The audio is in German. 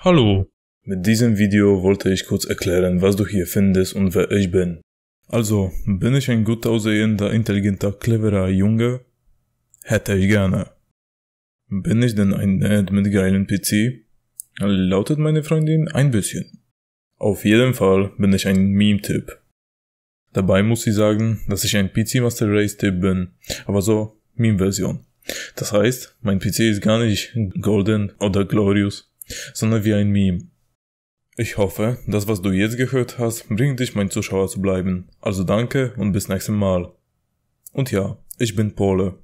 Hallo, mit diesem Video wollte ich kurz erklären, was du hier findest und wer ich bin. Also, bin ich ein gut aussehender, intelligenter, cleverer Junge? Hätte ich gerne. Bin ich denn ein Nerd mit geilen PC? Lautet meine Freundin ein bisschen. Auf jeden Fall bin ich ein Meme-Tipp. Dabei muss ich sagen, dass ich ein PC Master Race-Tipp bin, aber so Meme-Version. Das heißt, mein PC ist gar nicht golden oder glorious sondern wie ein Meme. Ich hoffe, das, was du jetzt gehört hast, bringt dich, mein Zuschauer zu bleiben. Also danke und bis nächstes Mal. Und ja, ich bin Pole.